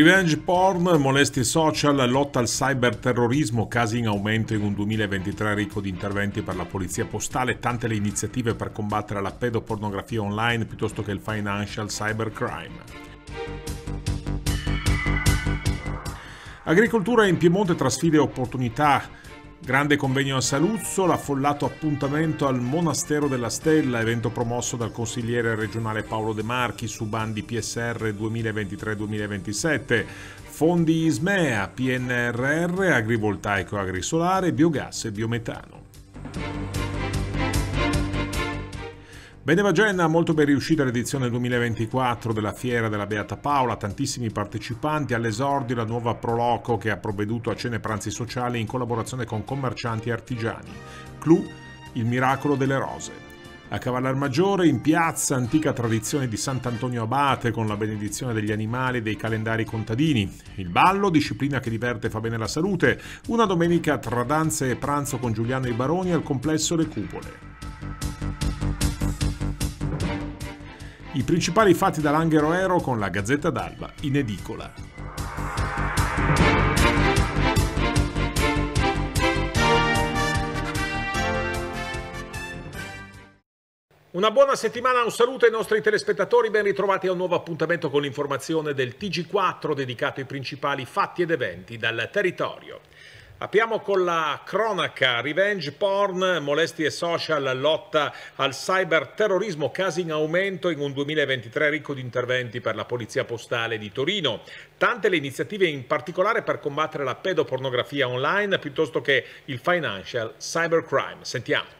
Revenge porn, molestie social, lotta al cyberterrorismo, casi in aumento in un 2023 ricco di interventi per la polizia postale, tante le iniziative per combattere la pedopornografia online piuttosto che il financial cybercrime. Agricoltura in Piemonte tra sfide e opportunità Grande convegno a Saluzzo, l'affollato appuntamento al Monastero della Stella, evento promosso dal consigliere regionale Paolo De Marchi su bandi PSR 2023-2027, fondi ISMEA, PNRR, agrivoltaico, agrisolare, biogas e biometano. Vedeva già molto ben riuscita l'edizione 2024 della Fiera della Beata Paola, tantissimi partecipanti, all'esordio la nuova Proloco che ha provveduto a cene e pranzi sociali in collaborazione con commercianti e artigiani. Clou, il miracolo delle rose. A Cavallar Maggiore, in piazza, antica tradizione di Sant'Antonio Abate con la benedizione degli animali e dei calendari contadini. Il ballo, disciplina che diverte e fa bene alla salute. Una domenica tra danze e pranzo con Giuliano e Baroni al complesso Le Cupole. I principali fatti da Langhero con la Gazzetta d'Alba in edicola. Una buona settimana, un saluto ai nostri telespettatori, ben ritrovati a un nuovo appuntamento con l'informazione del TG4 dedicato ai principali fatti ed eventi dal territorio. Apriamo con la cronaca, revenge porn, molestie social, lotta al cyberterrorismo, casi in aumento in un 2023 ricco di interventi per la Polizia Postale di Torino. Tante le iniziative in particolare per combattere la pedopornografia online piuttosto che il financial cybercrime. Sentiamo.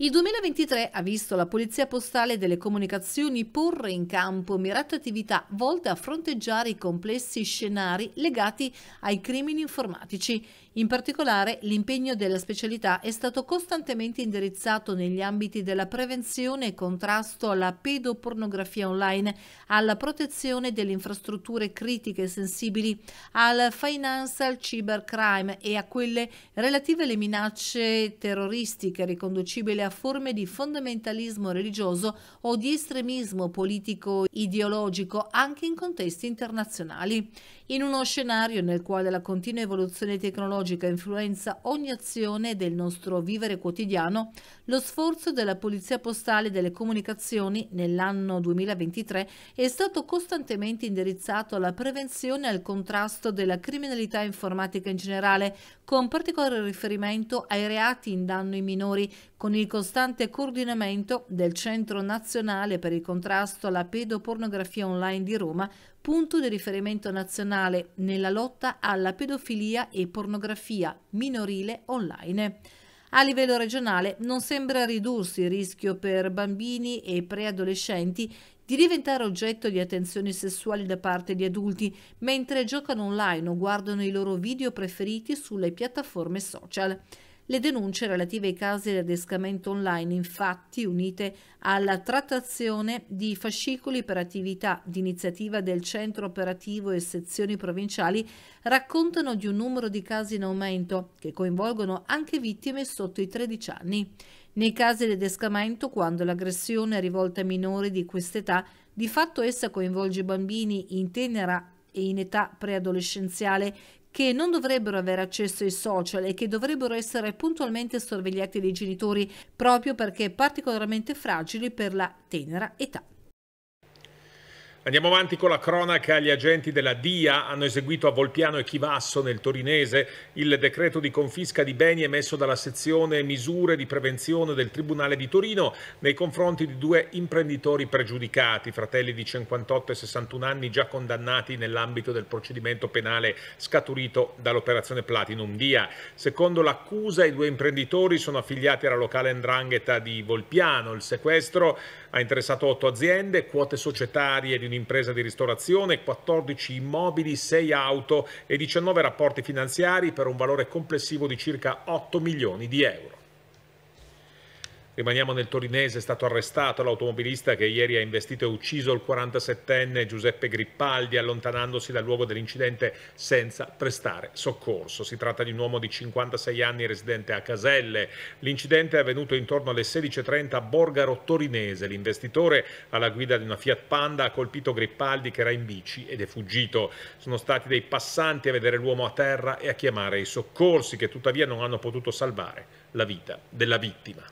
Il 2023 ha visto la Polizia Postale delle Comunicazioni porre in campo mirate attività volte a fronteggiare i complessi scenari legati ai crimini informatici. In particolare, l'impegno della specialità è stato costantemente indirizzato negli ambiti della prevenzione e contrasto alla pedopornografia online, alla protezione delle infrastrutture critiche e sensibili, al financial cybercrime e a quelle relative alle minacce terroristiche riconducibili a forme di fondamentalismo religioso o di estremismo politico ideologico anche in contesti internazionali. In uno scenario nel quale la continua evoluzione tecnologica psicologica influenza ogni azione del nostro vivere quotidiano lo sforzo della Polizia Postale e delle Comunicazioni nell'anno 2023 è stato costantemente indirizzato alla prevenzione e al contrasto della criminalità informatica in generale, con particolare riferimento ai reati in danno ai minori, con il costante coordinamento del Centro Nazionale per il contrasto alla pedopornografia online di Roma, punto di riferimento nazionale nella lotta alla pedofilia e pornografia minorile online. A livello regionale non sembra ridursi il rischio per bambini e preadolescenti di diventare oggetto di attenzioni sessuali da parte di adulti mentre giocano online o guardano i loro video preferiti sulle piattaforme social. Le denunce relative ai casi di adescamento online, infatti, unite alla trattazione di fascicoli per attività d'iniziativa del centro operativo e sezioni provinciali, raccontano di un numero di casi in aumento che coinvolgono anche vittime sotto i 13 anni. Nei casi di adescamento, quando l'aggressione è rivolta a minori di quest'età, di fatto essa coinvolge bambini in tenera e in età preadolescenziale che non dovrebbero avere accesso ai social e che dovrebbero essere puntualmente sorvegliati dai genitori proprio perché particolarmente fragili per la tenera età. Andiamo avanti con la cronaca. Gli agenti della DIA hanno eseguito a Volpiano e Chivasso, nel torinese, il decreto di confisca di beni emesso dalla sezione misure di prevenzione del Tribunale di Torino nei confronti di due imprenditori pregiudicati, fratelli di 58 e 61 anni già condannati nell'ambito del procedimento penale scaturito dall'operazione Platinum DIA. Secondo l'accusa, i due imprenditori sono affiliati alla locale Ndrangheta di Volpiano. Il sequestro ha interessato otto aziende, quote societarie di un'impresa un'impresa di ristorazione, 14 immobili, 6 auto e 19 rapporti finanziari per un valore complessivo di circa 8 milioni di euro. Rimaniamo nel torinese, è stato arrestato l'automobilista che ieri ha investito e ucciso il 47enne Giuseppe Grippaldi allontanandosi dal luogo dell'incidente senza prestare soccorso. Si tratta di un uomo di 56 anni residente a Caselle. L'incidente è avvenuto intorno alle 16.30 a Borgaro Torinese. L'investitore alla guida di una Fiat Panda ha colpito Grippaldi che era in bici ed è fuggito. Sono stati dei passanti a vedere l'uomo a terra e a chiamare i soccorsi che tuttavia non hanno potuto salvare la vita della vittima.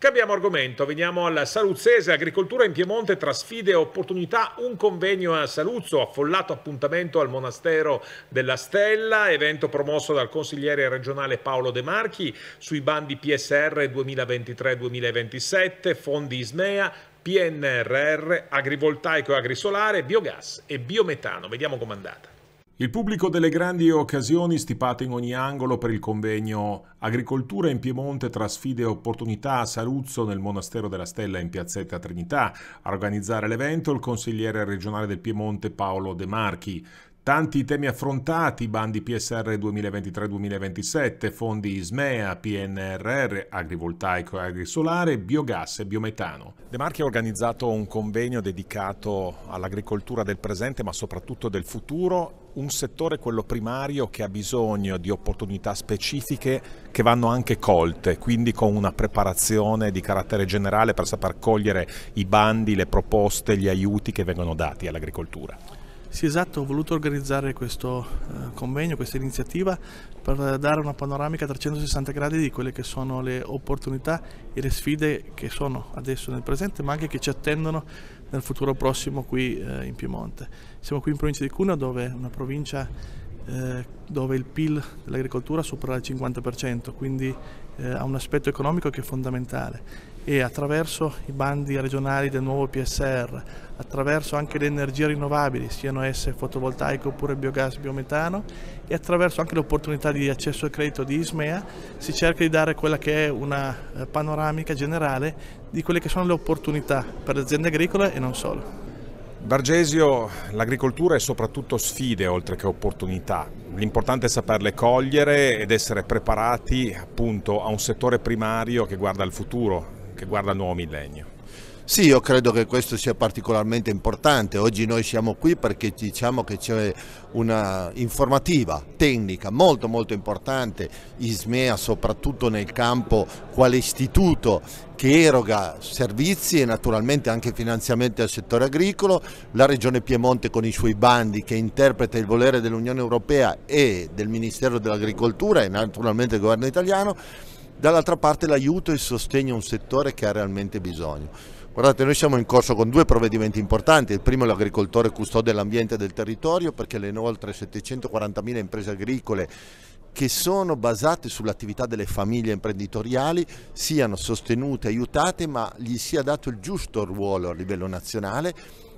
Cambiamo argomento, veniamo al Saluzzese, agricoltura in Piemonte tra sfide e opportunità, un convegno a Saluzzo, affollato appuntamento al Monastero della Stella, evento promosso dal consigliere regionale Paolo De Marchi sui bandi PSR 2023-2027, fondi Ismea, PNRR, agrivoltaico e agrisolare, biogas e biometano. Vediamo com'è andata. Il pubblico delle grandi occasioni stipate in ogni angolo per il convegno Agricoltura in Piemonte tra sfide e opportunità a Saluzzo nel Monastero della Stella in Piazzetta Trinità. A organizzare l'evento il consigliere regionale del Piemonte Paolo De Marchi. Tanti temi affrontati, bandi PSR 2023-2027, fondi ISMEA, PNRR, agrivoltaico e agrisolare, biogas e biometano. De Marchi ha organizzato un convegno dedicato all'agricoltura del presente ma soprattutto del futuro un settore, quello primario, che ha bisogno di opportunità specifiche che vanno anche colte, quindi con una preparazione di carattere generale per saper cogliere i bandi, le proposte, gli aiuti che vengono dati all'agricoltura. Sì, esatto, ho voluto organizzare questo eh, convegno, questa iniziativa per dare una panoramica a 360 gradi di quelle che sono le opportunità e le sfide che sono adesso nel presente, ma anche che ci attendono nel futuro prossimo qui eh, in Piemonte. Siamo qui in provincia di Cuneo, dove una provincia eh, dove il PIL dell'agricoltura supera il 50%, quindi ha un aspetto economico che è fondamentale e attraverso i bandi regionali del nuovo PSR, attraverso anche le energie rinnovabili, siano esse fotovoltaico oppure biogas, biometano, e attraverso anche l'opportunità di accesso al credito di Ismea, si cerca di dare quella che è una eh, panoramica generale di quelle che sono le opportunità per le aziende agricole e non solo. Bargesio, l'agricoltura è soprattutto sfide oltre che opportunità. L'importante è saperle cogliere ed essere preparati appunto a un settore primario che guarda al futuro, che guarda il nuovo millennio. Sì, io credo che questo sia particolarmente importante. Oggi noi siamo qui perché diciamo che c'è una informativa tecnica molto molto importante, Ismea soprattutto nel campo quale istituto che eroga servizi e naturalmente anche finanziamenti al settore agricolo, la Regione Piemonte con i suoi bandi che interpreta il volere dell'Unione Europea e del Ministero dell'Agricoltura e naturalmente del Governo italiano dall'altra parte l'aiuto e il sostegno a un settore che ha realmente bisogno. Guardate, noi siamo in corso con due provvedimenti importanti, il primo è l'agricoltore custode dell'ambiente e del territorio perché le oltre 740.000 imprese agricole che sono basate sull'attività delle famiglie imprenditoriali siano sostenute, aiutate, ma gli sia dato il giusto ruolo a livello nazionale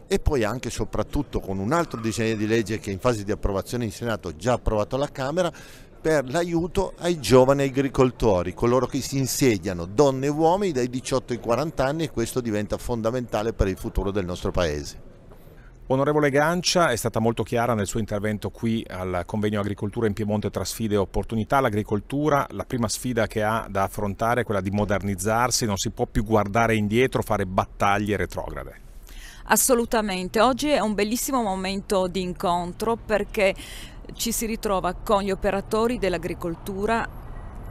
e poi anche e soprattutto con un altro disegno di legge che è in fase di approvazione in Senato, già approvato alla Camera, per l'aiuto ai giovani agricoltori, coloro che si insediano, donne e uomini dai 18 ai 40 anni e questo diventa fondamentale per il futuro del nostro Paese. Onorevole Gancia è stata molto chiara nel suo intervento qui al convegno Agricoltura in Piemonte tra sfide e opportunità. L'agricoltura, la prima sfida che ha da affrontare è quella di modernizzarsi, non si può più guardare indietro, fare battaglie retrograde. Assolutamente, oggi è un bellissimo momento di incontro perché ci si ritrova con gli operatori dell'agricoltura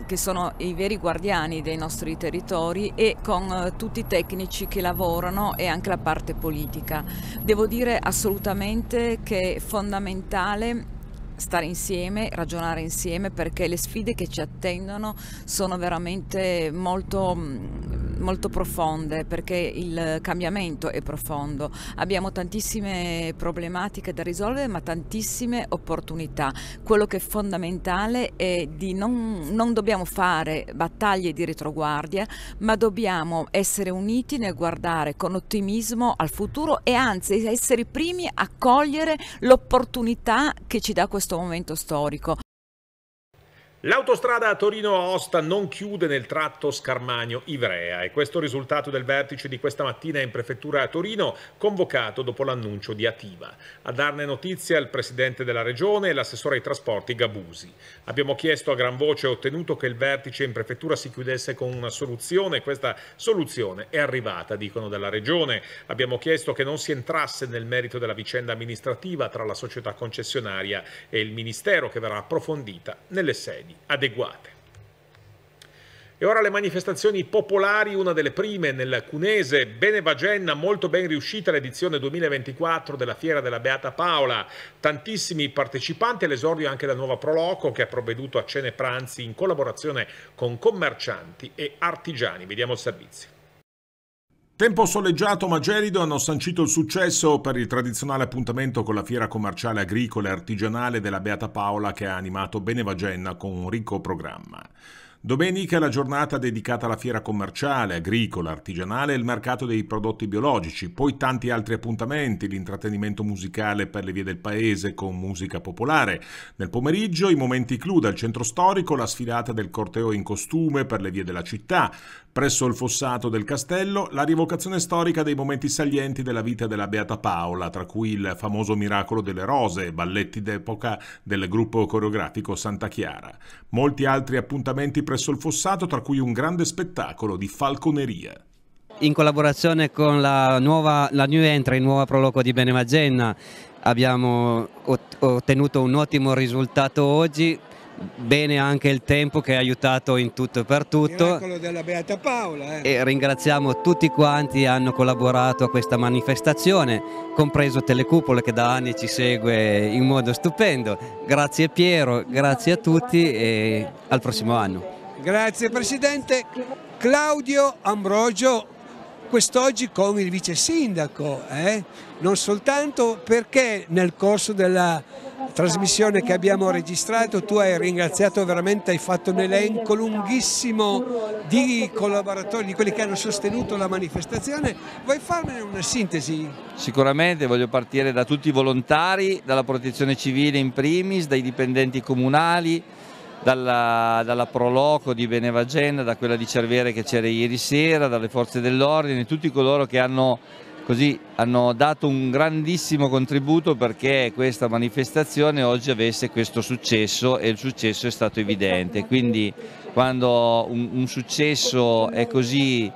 che sono i veri guardiani dei nostri territori e con eh, tutti i tecnici che lavorano e anche la parte politica. Devo dire assolutamente che è fondamentale stare insieme, ragionare insieme perché le sfide che ci attendono sono veramente molto, mm, molto profonde perché il cambiamento è profondo. Abbiamo tantissime problematiche da risolvere ma tantissime opportunità. Quello che è fondamentale è di non, non dobbiamo fare battaglie di retroguardia ma dobbiamo essere uniti nel guardare con ottimismo al futuro e anzi essere i primi a cogliere l'opportunità che ci dà questo questo momento storico. L'autostrada torino aosta non chiude nel tratto Scarmagno-Ivrea e questo è il risultato del vertice di questa mattina in prefettura a Torino convocato dopo l'annuncio di Ativa. A darne notizia il presidente della regione e l'assessore ai trasporti Gabusi. Abbiamo chiesto a gran voce e ottenuto che il vertice in prefettura si chiudesse con una soluzione. e Questa soluzione è arrivata, dicono dalla regione. Abbiamo chiesto che non si entrasse nel merito della vicenda amministrativa tra la società concessionaria e il ministero che verrà approfondita nelle sedi adeguate. E ora le manifestazioni popolari, una delle prime nel Cunese, bene Vagenna, molto ben riuscita l'edizione 2024 della Fiera della Beata Paola, tantissimi partecipanti all'esordio anche la nuova Proloco che ha provveduto a cene e pranzi in collaborazione con commercianti e artigiani. Vediamo il servizio. Tempo soleggiato ma gelido hanno sancito il successo per il tradizionale appuntamento con la fiera commerciale agricola e artigianale della Beata Paola che ha animato Benevagenna con un ricco programma. Domenica è la giornata dedicata alla fiera commerciale, agricola, artigianale e il mercato dei prodotti biologici, poi tanti altri appuntamenti, l'intrattenimento musicale per le vie del paese con musica popolare. Nel pomeriggio i momenti clou dal centro storico, la sfilata del corteo in costume per le vie della città, presso il fossato del castello, la rivocazione storica dei momenti salienti della vita della Beata Paola, tra cui il famoso Miracolo delle Rose, balletti d'epoca del gruppo coreografico Santa Chiara. Molti altri appuntamenti presso il fossato, tra cui un grande spettacolo di falconeria in collaborazione con la, nuova, la New Entry, nuova proloco di Benemagenna, abbiamo ottenuto un ottimo risultato oggi bene anche il tempo che ha aiutato in tutto e per tutto. Paola, eh. E ringraziamo tutti quanti che hanno collaborato a questa manifestazione, compreso Telecupole che da anni ci segue in modo stupendo. Grazie Piero, grazie a tutti e al prossimo anno. Grazie Presidente. Claudio Ambrogio quest'oggi con il Vice Sindaco, eh? non soltanto perché nel corso della trasmissione che abbiamo registrato, tu hai ringraziato veramente, hai fatto un elenco lunghissimo di collaboratori, di quelli che hanno sostenuto la manifestazione, vuoi farmene una sintesi? Sicuramente voglio partire da tutti i volontari, dalla protezione civile in primis, dai dipendenti comunali, dalla, dalla Proloco di Benevagenda, da quella di Cervere che c'era ieri sera, dalle forze dell'ordine, tutti coloro che hanno così hanno dato un grandissimo contributo perché questa manifestazione oggi avesse questo successo e il successo è stato evidente. Quindi quando un, un successo è così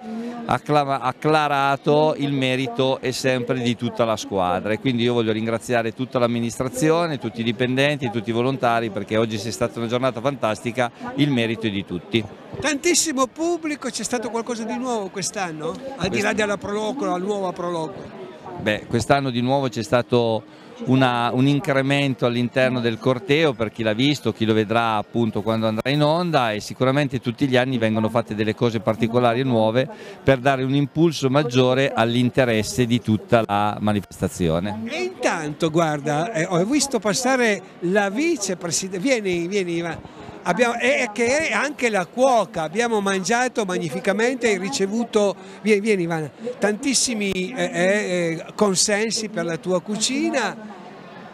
acclarato il merito è sempre di tutta la squadra e quindi io voglio ringraziare tutta l'amministrazione, tutti i dipendenti, tutti i volontari perché oggi è stata una giornata fantastica, il merito è di tutti. Tantissimo pubblico, c'è stato qualcosa di nuovo quest'anno? Al di là della Proloco, la nuova Proloco? Beh, quest'anno di nuovo c'è stato una, un incremento all'interno del corteo per chi l'ha visto, chi lo vedrà appunto quando andrà in onda e sicuramente tutti gli anni vengono fatte delle cose particolari e nuove per dare un impulso maggiore all'interesse di tutta la manifestazione. E intanto guarda, eh, ho visto passare la vicepresidente, vieni, vieni Ivan abbiamo, e che è anche la cuoca, abbiamo mangiato magnificamente e ricevuto, vieni, vieni Ivana, tantissimi eh, eh, eh consensi per la tua cucina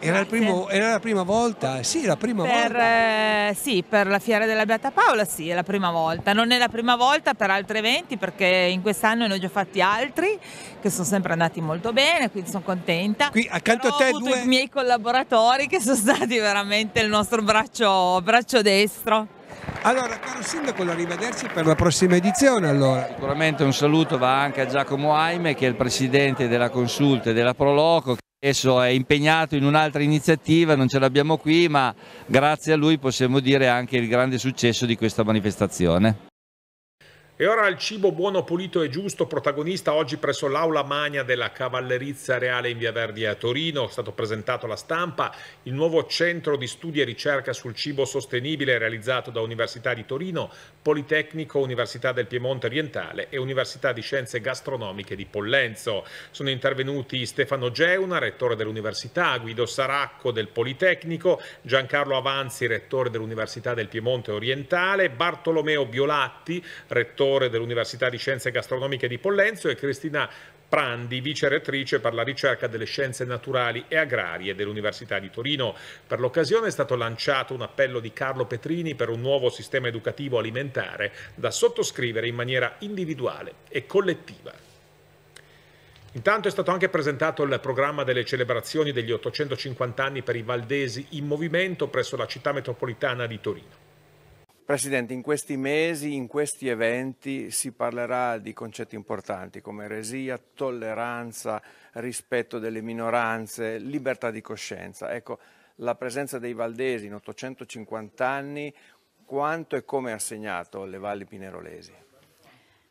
era, primo, era, la prima volta, sì, la prima per, volta. Eh, sì, per la Fiera della Beata Paola sì, è la prima volta. Non è la prima volta per altri eventi perché in quest'anno ne ho già fatti altri che sono sempre andati molto bene, quindi sono contenta. Qui accanto Però a te ho due... i miei collaboratori che sono stati veramente il nostro braccio, braccio destro. Allora, caro Sindaco, arrivederci per la prossima edizione. Allora. Sicuramente un saluto va anche a Giacomo Aime, che è il presidente della Consulta e della Proloco. Adesso è impegnato in un'altra iniziativa, non ce l'abbiamo qui, ma grazie a lui possiamo dire anche il grande successo di questa manifestazione. E ora il cibo buono, pulito e giusto, protagonista oggi presso l'aula magna della Cavallerizza Reale in Via Verdi a Torino, è stato presentato alla stampa il nuovo centro di studi e ricerca sul cibo sostenibile realizzato da Università di Torino, Politecnico, Università del Piemonte Orientale e Università di Scienze Gastronomiche di Pollenzo. Sono intervenuti Stefano Geuna, rettore dell'Università, Guido Saracco del Politecnico, Giancarlo Avanzi, rettore dell'Università del Piemonte Orientale, Bartolomeo Biolatti, rettore rettore dell'Università di Scienze Gastronomiche di Pollenzo e Cristina Prandi, vice rettrice per la ricerca delle scienze naturali e agrarie dell'Università di Torino. Per l'occasione è stato lanciato un appello di Carlo Petrini per un nuovo sistema educativo alimentare da sottoscrivere in maniera individuale e collettiva. Intanto è stato anche presentato il programma delle celebrazioni degli 850 anni per i Valdesi in movimento presso la città metropolitana di Torino. Presidente, in questi mesi, in questi eventi si parlerà di concetti importanti come eresia, tolleranza, rispetto delle minoranze, libertà di coscienza. Ecco, la presenza dei valdesi in 850 anni, quanto e come ha segnato le valli pinerolesi?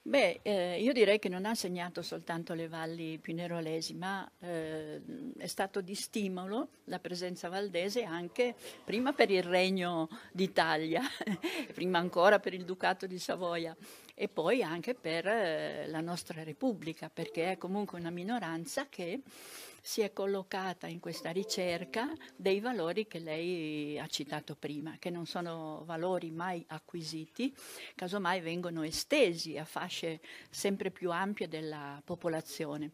Beh, eh, io direi che non ha segnato soltanto le valli pinerolesi, ma eh, è stato di stimolo la presenza valdese anche prima per il Regno d'Italia, prima ancora per il Ducato di Savoia e poi anche per eh, la nostra Repubblica, perché è comunque una minoranza che si è collocata in questa ricerca dei valori che lei ha citato prima, che non sono valori mai acquisiti, casomai vengono estesi a fasce sempre più ampie della popolazione.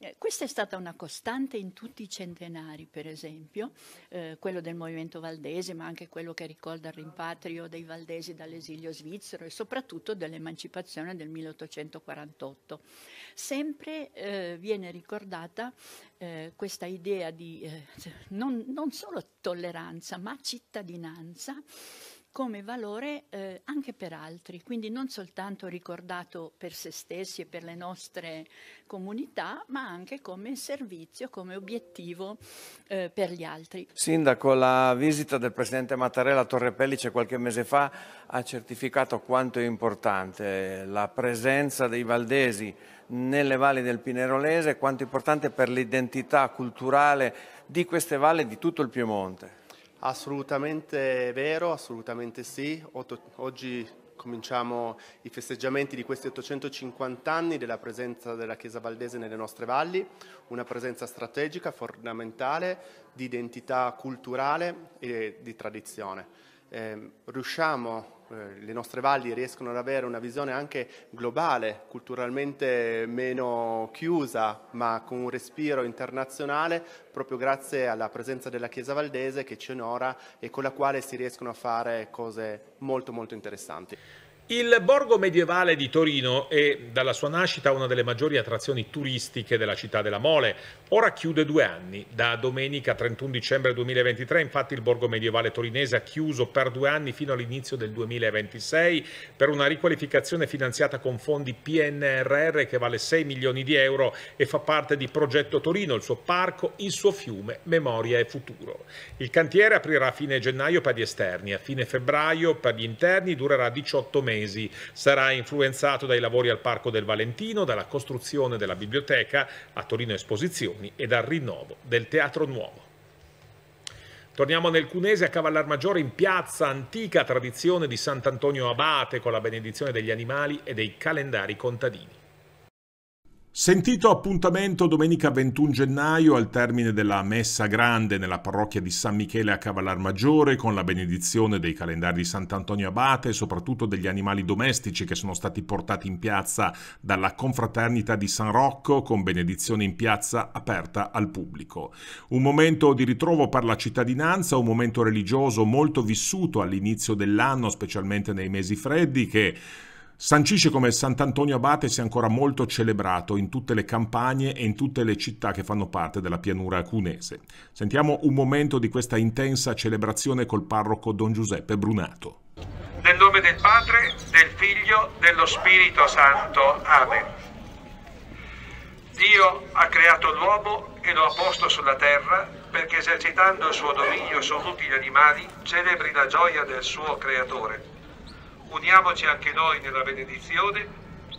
Eh, questa è stata una costante in tutti i centenari, per esempio, eh, quello del movimento valdese, ma anche quello che ricorda il rimpatrio dei valdesi dall'esilio svizzero e soprattutto dell'emancipazione del 1848. Sempre eh, viene ricordata eh, questa idea di eh, non, non solo tolleranza, ma cittadinanza come valore eh, anche per altri, quindi non soltanto ricordato per se stessi e per le nostre comunità, ma anche come servizio, come obiettivo eh, per gli altri. Sindaco, la visita del Presidente Mattarella a Torre Pellice qualche mese fa ha certificato quanto è importante la presenza dei valdesi nelle valli del Pinerolese, quanto è importante per l'identità culturale di queste valli e di tutto il Piemonte. Assolutamente vero, assolutamente sì. oggi cominciamo i festeggiamenti di questi 850 anni della presenza della Chiesa Valdese nelle nostre valli, una presenza strategica, fondamentale, di identità culturale e di tradizione. Eh, riusciamo eh, le nostre valli riescono ad avere una visione anche globale, culturalmente meno chiusa, ma con un respiro internazionale, proprio grazie alla presenza della Chiesa Valdese che ci onora e con la quale si riescono a fare cose molto molto interessanti. Il borgo medievale di Torino è dalla sua nascita una delle maggiori attrazioni turistiche della città della Mole. Ora chiude due anni. Da domenica 31 dicembre 2023 infatti il borgo medievale torinese ha chiuso per due anni fino all'inizio del 2026 per una riqualificazione finanziata con fondi PNRR che vale 6 milioni di euro e fa parte di Progetto Torino, il suo parco, il suo fiume, memoria e futuro. Il cantiere aprirà a fine gennaio per gli esterni, a fine febbraio per gli interni durerà 18 mesi mesi. Sarà influenzato dai lavori al Parco del Valentino, dalla costruzione della biblioteca a Torino Esposizioni e dal rinnovo del Teatro Nuovo. Torniamo nel Cunese a Cavallar Maggiore in piazza antica tradizione di Sant'Antonio Abate con la benedizione degli animali e dei calendari contadini. Sentito appuntamento domenica 21 gennaio al termine della Messa Grande nella parrocchia di San Michele a Cavallar Maggiore con la benedizione dei calendari di Sant'Antonio Abate e soprattutto degli animali domestici che sono stati portati in piazza dalla confraternita di San Rocco con benedizione in piazza aperta al pubblico. Un momento di ritrovo per la cittadinanza, un momento religioso molto vissuto all'inizio dell'anno, specialmente nei mesi freddi che Sancisce come Sant'Antonio Abate sia ancora molto celebrato in tutte le campagne e in tutte le città che fanno parte della pianura cunese. Sentiamo un momento di questa intensa celebrazione col parroco Don Giuseppe Brunato. Nel nome del Padre, del Figlio, dello Spirito Santo. Amen. Dio ha creato l'uomo e lo ha posto sulla terra perché esercitando il suo dominio su tutti gli animali celebri la gioia del suo creatore uniamoci anche noi nella benedizione,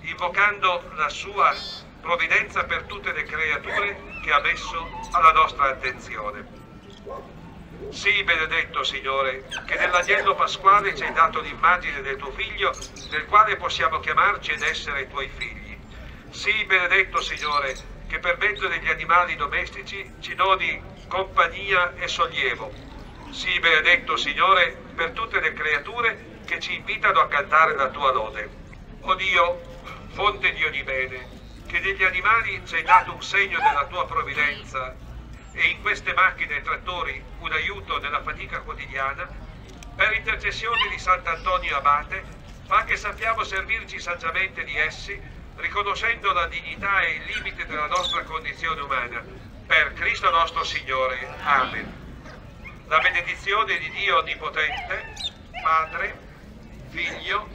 invocando la sua provvidenza per tutte le creature che ha messo alla nostra attenzione. Sii benedetto, Signore, che nell'agnello pasquale ci hai dato l'immagine del tuo Figlio, nel quale possiamo chiamarci ed essere tuoi figli. Sii benedetto, Signore, che per mezzo degli animali domestici ci doni compagnia e sollievo. Sii benedetto, Signore, per tutte le creature che che ci invitano a cantare la tua lode. O Dio, fonte di ogni bene, che degli animali ci hai dato un segno della tua provvidenza e in queste macchine e trattori un aiuto nella fatica quotidiana, per intercessione di Sant'Antonio Abate, fa che sappiamo servirci saggiamente di essi, riconoscendo la dignità e il limite della nostra condizione umana. Per Cristo nostro Signore. Amen. La benedizione di Dio Onnipotente, Padre, Figlio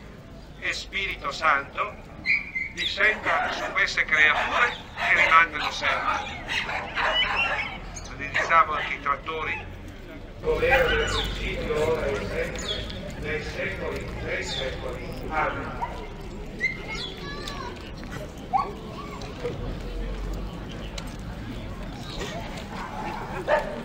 e Spirito Santo discenda su queste creature che rimangono sempre. Benediciamo anche i trattori. Volere del principio ora e sempre, nei secoli dei secoli. Amen. Thank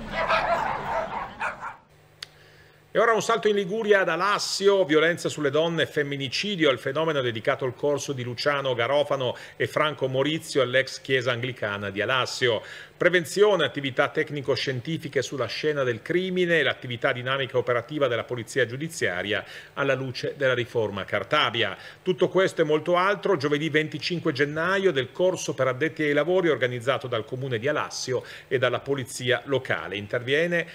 e ora un salto in Liguria ad Alassio, violenza sulle donne, e femminicidio, il fenomeno dedicato al corso di Luciano Garofano e Franco Morizio all'ex chiesa anglicana di Alassio. Prevenzione, attività tecnico-scientifiche sulla scena del crimine, l'attività dinamica operativa della polizia giudiziaria alla luce della riforma Cartabia. Tutto questo e molto altro giovedì 25 gennaio del corso per addetti ai lavori organizzato dal comune di Alassio e dalla polizia locale. Interviene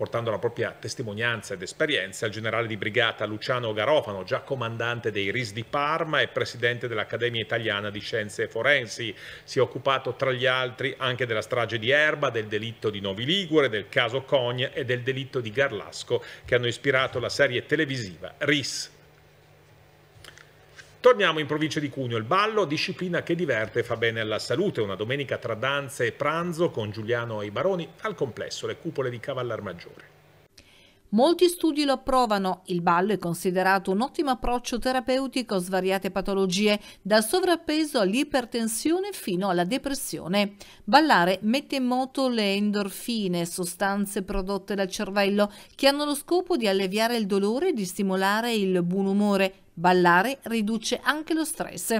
portando la propria testimonianza ed esperienza, il generale di brigata Luciano Garofano, già comandante dei RIS di Parma e presidente dell'Accademia Italiana di Scienze Forensi. Si è occupato tra gli altri anche della strage di Erba, del delitto di Novi Ligure, del caso Cogne e del delitto di Garlasco che hanno ispirato la serie televisiva RIS. Torniamo in provincia di Cuneo, il ballo, disciplina che diverte e fa bene alla salute, una domenica tra danze e pranzo con Giuliano e i Baroni al complesso le cupole di Cavallar Maggiore. Molti studi lo approvano, il ballo è considerato un ottimo approccio terapeutico a svariate patologie, dal sovrappeso all'ipertensione fino alla depressione. Ballare mette in moto le endorfine, sostanze prodotte dal cervello, che hanno lo scopo di alleviare il dolore e di stimolare il buon umore, Ballare riduce anche lo stress.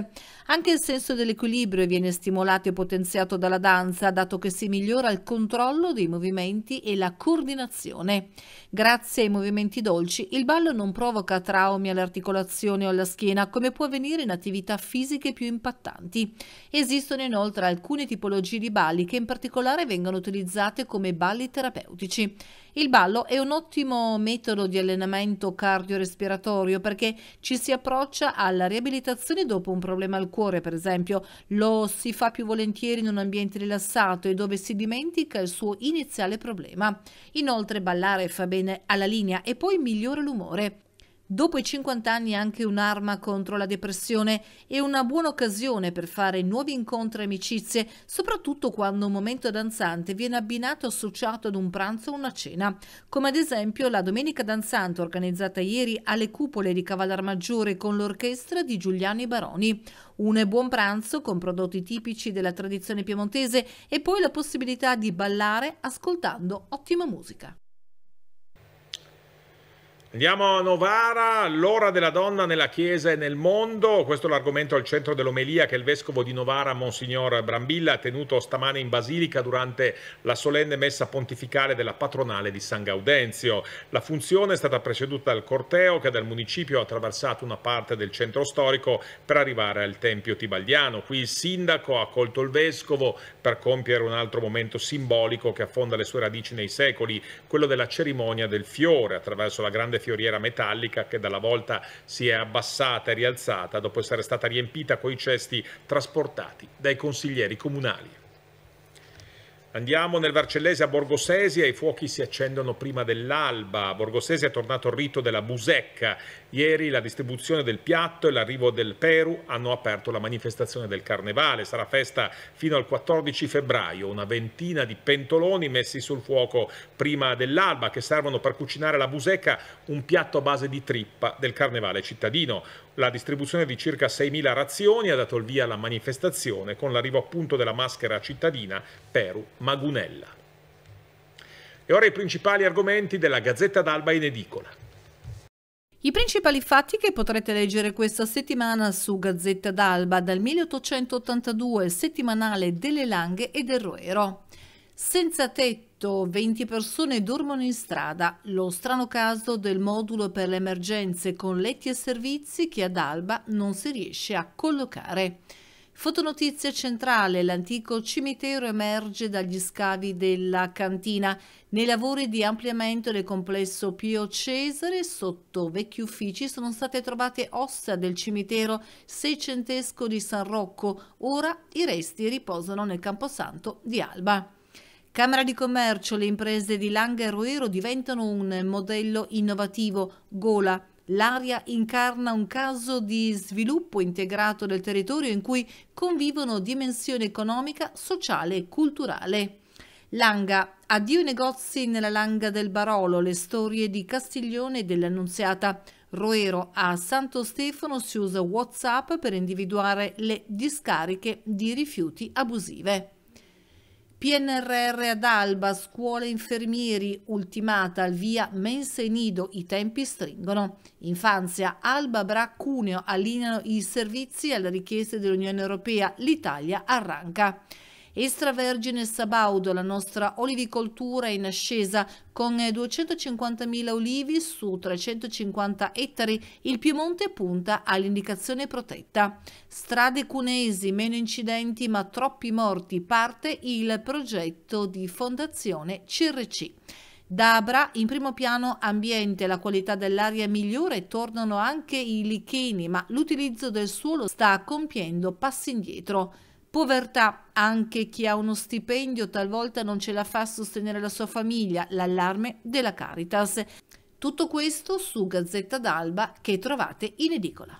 Anche il senso dell'equilibrio viene stimolato e potenziato dalla danza, dato che si migliora il controllo dei movimenti e la coordinazione. Grazie ai movimenti dolci, il ballo non provoca traumi all'articolazione o alla schiena, come può avvenire in attività fisiche più impattanti. Esistono inoltre alcune tipologie di balli che in particolare vengono utilizzate come balli terapeutici. Il ballo è un ottimo metodo di allenamento cardiorespiratorio perché ci si approccia alla riabilitazione dopo un problema al cuore, per esempio. Lo si fa più volentieri in un ambiente rilassato e dove si dimentica il suo iniziale problema. Inoltre ballare fa bene alla linea e poi migliora l'umore. Dopo i 50 anni anche un'arma contro la depressione e una buona occasione per fare nuovi incontri e amicizie, soprattutto quando un momento danzante viene abbinato associato ad un pranzo o una cena, come ad esempio la Domenica Danzante organizzata ieri alle cupole di Cavallarmaggiore con l'orchestra di Giuliano Baroni. Un buon pranzo con prodotti tipici della tradizione piemontese e poi la possibilità di ballare ascoltando ottima musica. Andiamo a Novara, l'ora della donna nella Chiesa e nel mondo. Questo è l'argomento al centro dell'omelia che il vescovo di Novara, Monsignor Brambilla, ha tenuto stamane in Basilica durante la solenne messa pontificale della patronale di San Gaudenzio. La funzione è stata preceduta dal corteo che dal municipio ha attraversato una parte del centro storico per arrivare al Tempio Tibaldiano. Qui il sindaco ha accolto il vescovo per compiere un altro momento simbolico che affonda le sue radici nei secoli, quello della cerimonia del fiore attraverso la grande fioriera metallica che dalla volta si è abbassata e rialzata dopo essere stata riempita coi cesti trasportati dai consiglieri comunali. Andiamo nel Varcellese a Borgosesi, i fuochi si accendono prima dell'alba. A Borgosesi è tornato il rito della Busecca. Ieri la distribuzione del piatto e l'arrivo del Peru hanno aperto la manifestazione del Carnevale. Sarà festa fino al 14 febbraio, una ventina di pentoloni messi sul fuoco prima dell'alba che servono per cucinare la Busecca, un piatto a base di trippa del Carnevale cittadino la distribuzione di circa 6.000 razioni ha dato il via alla manifestazione con l'arrivo appunto della maschera cittadina Peru Magunella. E ora i principali argomenti della Gazzetta d'Alba in edicola. I principali fatti che potrete leggere questa settimana su Gazzetta d'Alba dal 1882, settimanale delle Langhe e del Roero. Senza tetto, 20 persone dormono in strada. Lo strano caso del modulo per le emergenze con letti e servizi che ad Alba non si riesce a collocare. Fotonotizia centrale, l'antico cimitero emerge dagli scavi della cantina nei lavori di ampliamento del complesso Pio Cesare, sotto vecchi uffici, sono state trovate ossa del cimitero seicentesco di San Rocco. Ora i resti riposano nel camposanto di Alba. Camera di Commercio, le imprese di Langa e Langeruero diventano un modello innovativo, Gola. L'area incarna un caso di sviluppo integrato del territorio in cui convivono dimensione economica, sociale e culturale. Langa, addio i negozi nella Langa del Barolo, le storie di Castiglione e dell'Annunziata. Roero a Santo Stefano si usa WhatsApp per individuare le discariche di rifiuti abusive. PNRR ad Alba, scuole infermieri, ultimata al via mense nido, i tempi stringono. Infanzia, Alba, Bracuneo allineano i servizi alle richieste dell'Unione Europea, l'Italia arranca. Estravergine Sabaudo, la nostra olivicoltura in ascesa con 250.000 olivi su 350 ettari, il Piemonte punta all'indicazione protetta. Strade cunesi, meno incidenti ma troppi morti, parte il progetto di fondazione CRC. D'Abra, in primo piano ambiente, la qualità dell'aria migliore tornano anche i licheni, ma l'utilizzo del suolo sta compiendo passi indietro. Povertà, anche chi ha uno stipendio talvolta non ce la fa a sostenere la sua famiglia, l'allarme della Caritas. Tutto questo su Gazzetta d'Alba che trovate in edicola.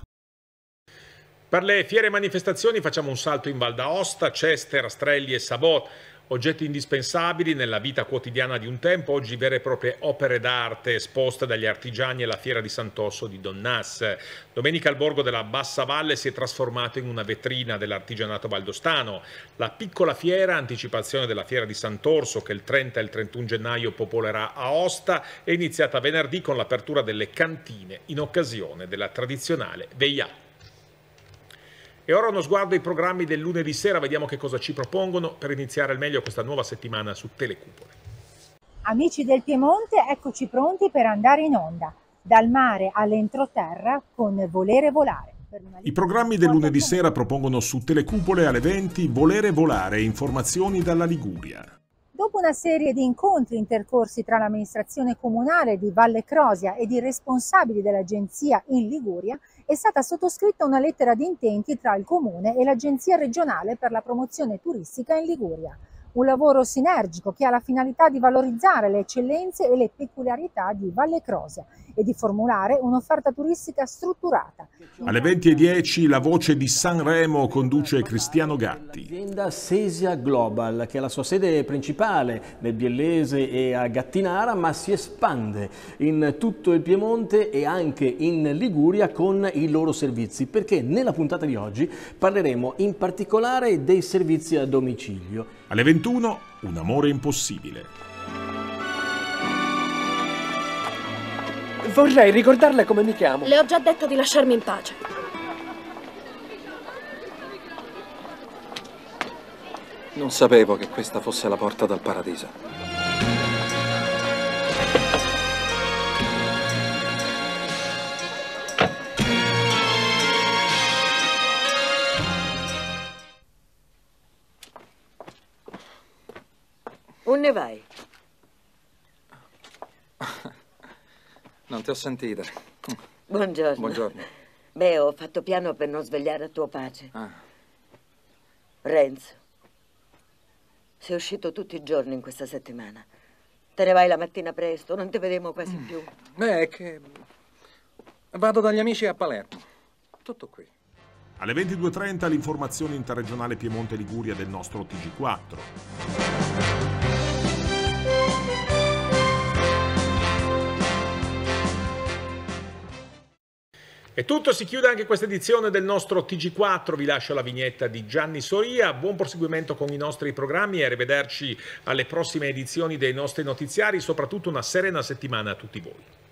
Per le fiere manifestazioni facciamo un salto in Val d'Aosta, Cester, Astrelli e Sabot oggetti indispensabili nella vita quotidiana di un tempo, oggi vere e proprie opere d'arte esposte dagli artigiani alla fiera di Sant'Osso di Donnas. Domenica il borgo della Bassa Valle si è trasformato in una vetrina dell'artigianato valdostano. La piccola fiera, anticipazione della fiera di Sant'Orso che il 30 e il 31 gennaio popolerà Aosta, è iniziata venerdì con l'apertura delle cantine in occasione della tradizionale vegliata. E ora uno sguardo ai programmi del lunedì sera, vediamo che cosa ci propongono per iniziare al meglio questa nuova settimana su Telecupole. Amici del Piemonte, eccoci pronti per andare in onda, dal mare all'entroterra con Volere Volare. I programmi del lunedì sera propongono su Telecupole alle 20 Volere Volare, informazioni dalla Liguria. Dopo una serie di incontri intercorsi tra l'amministrazione comunale di Valle Crosia ed i responsabili dell'agenzia in Liguria, è stata sottoscritta una lettera di intenti tra il comune e l'agenzia regionale per la promozione turistica in Liguria un lavoro sinergico che ha la finalità di valorizzare le eccellenze e le peculiarità di Valle Crosia e di formulare un'offerta turistica strutturata. Alle 20.10 la voce di Sanremo conduce Cristiano Gatti. L'azienda Sesia Global, che ha la sua sede principale nel Biellese e a Gattinara, ma si espande in tutto il Piemonte e anche in Liguria con i loro servizi, perché nella puntata di oggi parleremo in particolare dei servizi a domicilio. Alle 21 un amore impossibile. Vorrei ricordarle come mi chiamo. Le ho già detto di lasciarmi in pace. Non sapevo che questa fosse la porta dal paradiso. ne vai? Non ti ho sentita. Buongiorno. Buongiorno. Beh, ho fatto piano per non svegliare a tuo pace. Ah. Renzo, sei uscito tutti i giorni in questa settimana. Te ne vai la mattina presto, non ti vedremo quasi mm. più. Beh, è che vado dagli amici a Palermo. Tutto qui. Alle 22.30 l'informazione interregionale Piemonte-Liguria del nostro TG4. È tutto, si chiude anche questa edizione del nostro TG4, vi lascio la vignetta di Gianni Soria, buon proseguimento con i nostri programmi e arrivederci alle prossime edizioni dei nostri notiziari, soprattutto una serena settimana a tutti voi.